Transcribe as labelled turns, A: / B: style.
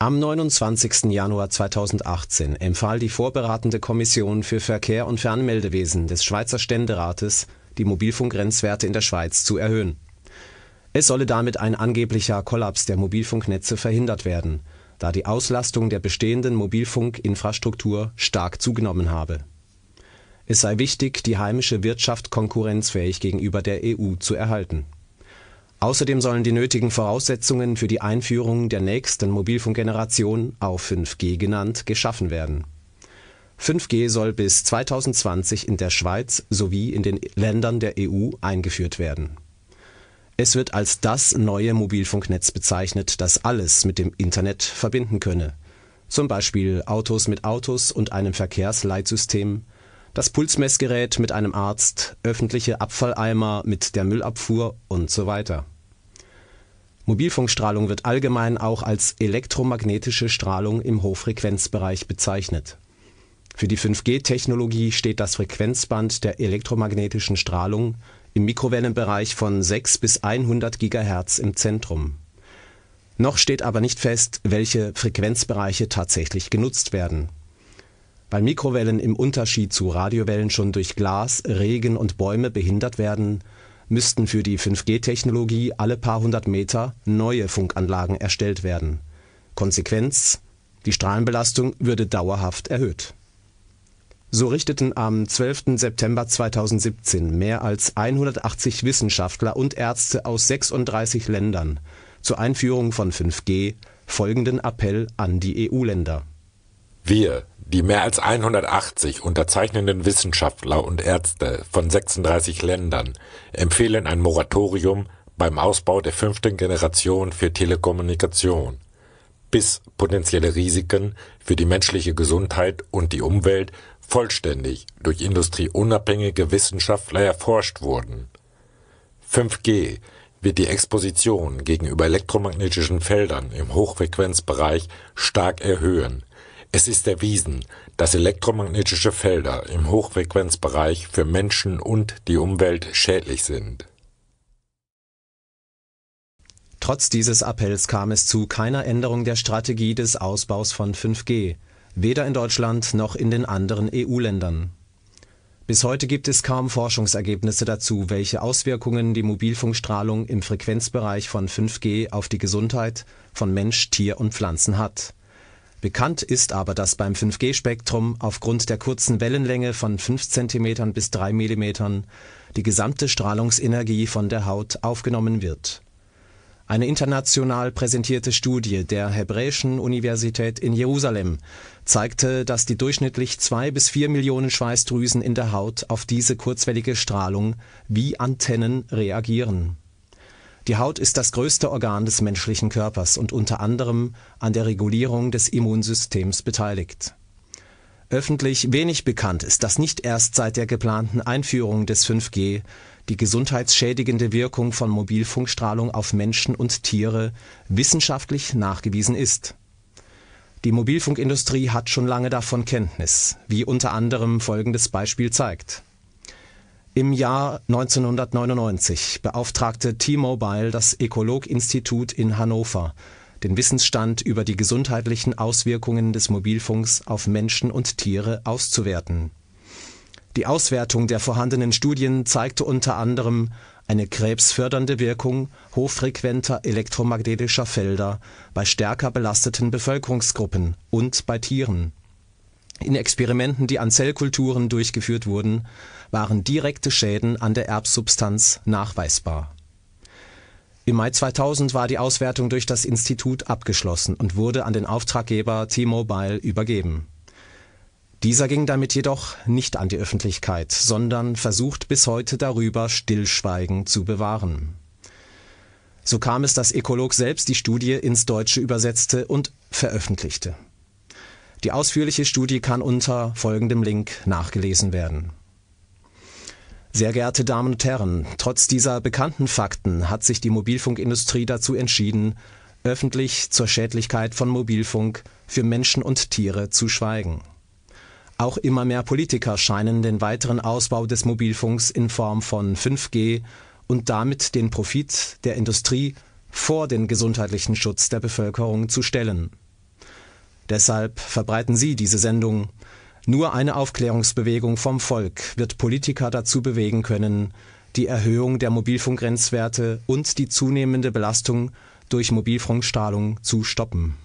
A: Am 29. Januar 2018 empfahl die Vorberatende Kommission für Verkehr und Fernmeldewesen des Schweizer Ständerates, die Mobilfunkgrenzwerte in der Schweiz zu erhöhen. Es solle damit ein angeblicher Kollaps der Mobilfunknetze verhindert werden, da die Auslastung der bestehenden Mobilfunkinfrastruktur stark zugenommen habe. Es sei wichtig, die heimische Wirtschaft konkurrenzfähig gegenüber der EU zu erhalten Außerdem sollen die nötigen Voraussetzungen für die Einführung der nächsten Mobilfunkgeneration, auch 5G genannt, geschaffen werden. 5G soll bis 2020 in der Schweiz sowie in den Ländern der EU eingeführt werden. Es wird als das neue Mobilfunknetz bezeichnet, das alles mit dem Internet verbinden könne, zum Beispiel Autos mit Autos und einem Verkehrsleitsystem das Pulsmessgerät mit einem Arzt, öffentliche Abfalleimer mit der Müllabfuhr und so weiter. Mobilfunkstrahlung wird allgemein auch als elektromagnetische Strahlung im Hochfrequenzbereich bezeichnet. Für die 5G-Technologie steht das Frequenzband der elektromagnetischen Strahlung im Mikrowellenbereich von 6 bis 100 GHz im Zentrum. Noch steht aber nicht fest, welche Frequenzbereiche tatsächlich genutzt werden weil Mikrowellen im Unterschied zu Radiowellen schon durch Glas, Regen und Bäume behindert werden, müssten für die 5G-Technologie alle paar hundert Meter neue Funkanlagen erstellt werden. Konsequenz: Die Strahlenbelastung würde dauerhaft erhöht. So richteten am 12. September 2017 mehr als 180 Wissenschaftler und Ärzte aus 36 Ländern zur Einführung von 5G folgenden Appell an die EU-Länder: Wir die mehr als
B: 180 unterzeichnenden Wissenschaftler und Ärzte von 36 Ländern empfehlen ein Moratorium beim Ausbau der fünften Generation für Telekommunikation, bis potenzielle Risiken für die menschliche Gesundheit und die Umwelt vollständig durch industrieunabhängige Wissenschaftler erforscht wurden. 5G wird die Exposition gegenüber elektromagnetischen Feldern im Hochfrequenzbereich stark erhöhen es ist erwiesen, dass elektromagnetische Felder im Hochfrequenzbereich für Menschen und die Umwelt schädlich sind.
A: Trotz dieses Appells kam es zu keiner Änderung der Strategie des Ausbaus von 5G, weder in Deutschland noch in den anderen EU-Ländern. Bis heute gibt es kaum Forschungsergebnisse dazu, welche Auswirkungen die Mobilfunkstrahlung im Frequenzbereich von 5G auf die Gesundheit von Mensch, Tier und Pflanzen hat Bekannt ist aber, dass beim 5G-Spektrum aufgrund der kurzen Wellenlänge von 5 cm bis 3 mm die gesamte Strahlungsenergie von der Haut aufgenommen wird. Eine international präsentierte Studie der Hebräischen Universität in Jerusalem zeigte, dass die durchschnittlich zwei bis vier Millionen Schweißdrüsen in der Haut auf diese kurzwellige Strahlung wie Antennen reagieren die Haut ist das größte Organ des menschlichen Körpers und unter anderem an der Regulierung des Immunsystems beteiligt. Öffentlich wenig bekannt ist, dass nicht erst seit der geplanten Einführung des 5G die gesundheitsschädigende Wirkung von Mobilfunkstrahlung auf Menschen und Tiere wissenschaftlich nachgewiesen ist. Die Mobilfunkindustrie hat schon lange davon Kenntnis, wie unter anderem folgendes Beispiel zeigt im Jahr 1999 beauftragte T-Mobile das Ökolog-Institut in Hannover, den Wissensstand über die gesundheitlichen Auswirkungen des Mobilfunks auf Menschen und Tiere auszuwerten. Die Auswertung der vorhandenen Studien zeigte unter anderem eine krebsfördernde Wirkung hochfrequenter elektromagnetischer Felder bei stärker belasteten Bevölkerungsgruppen und bei Tieren in Experimenten, die an Zellkulturen durchgeführt wurden, waren direkte Schäden an der Erbsubstanz nachweisbar. Im Mai 2000 war die Auswertung durch das Institut abgeschlossen und wurde an den Auftraggeber T-Mobile übergeben. Dieser ging damit jedoch nicht an die Öffentlichkeit, sondern versucht bis heute darüber Stillschweigen zu bewahren. So kam es, dass Ökolog selbst die Studie ins Deutsche übersetzte und veröffentlichte die ausführliche Studie kann unter folgendem Link nachgelesen werden. Sehr geehrte Damen und Herren, trotz dieser bekannten Fakten hat sich die Mobilfunkindustrie dazu entschieden, öffentlich zur Schädlichkeit von Mobilfunk für Menschen und Tiere zu schweigen. Auch immer mehr Politiker scheinen den weiteren Ausbau des Mobilfunks in Form von 5G und damit den Profit der Industrie vor den gesundheitlichen Schutz der Bevölkerung zu stellen. Deshalb verbreiten Sie diese Sendung. Nur eine Aufklärungsbewegung vom Volk wird Politiker dazu bewegen können, die Erhöhung der Mobilfunkgrenzwerte und die zunehmende Belastung durch Mobilfunkstrahlung zu stoppen